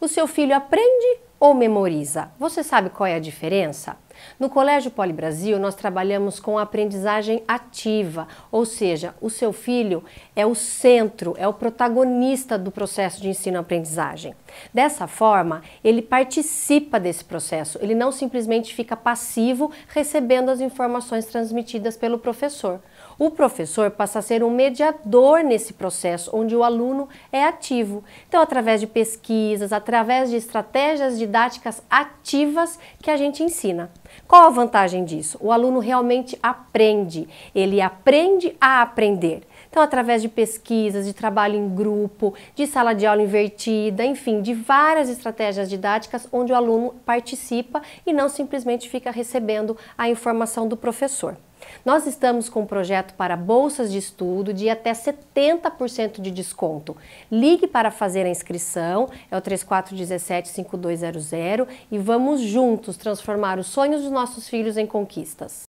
o seu filho aprende ou memoriza? Você sabe qual é a diferença? No Colégio Poli Brasil, nós trabalhamos com aprendizagem ativa, ou seja, o seu filho é o centro, é o protagonista do processo de ensino-aprendizagem. Dessa forma, ele participa desse processo, ele não simplesmente fica passivo recebendo as informações transmitidas pelo professor. O professor passa a ser um mediador nesse processo, onde o aluno é ativo. Então, através de pesquisas, através de estratégias de didáticas ativas que a gente ensina. Qual a vantagem disso? O aluno realmente aprende, ele aprende a aprender. Então, através de pesquisas, de trabalho em grupo, de sala de aula invertida, enfim, de várias estratégias didáticas onde o aluno participa e não simplesmente fica recebendo a informação do professor. Nós estamos com um projeto para bolsas de estudo de até 70% de desconto. Ligue para fazer a inscrição, é o 3417-5200 e vamos juntos transformar os sonhos dos nossos filhos em conquistas.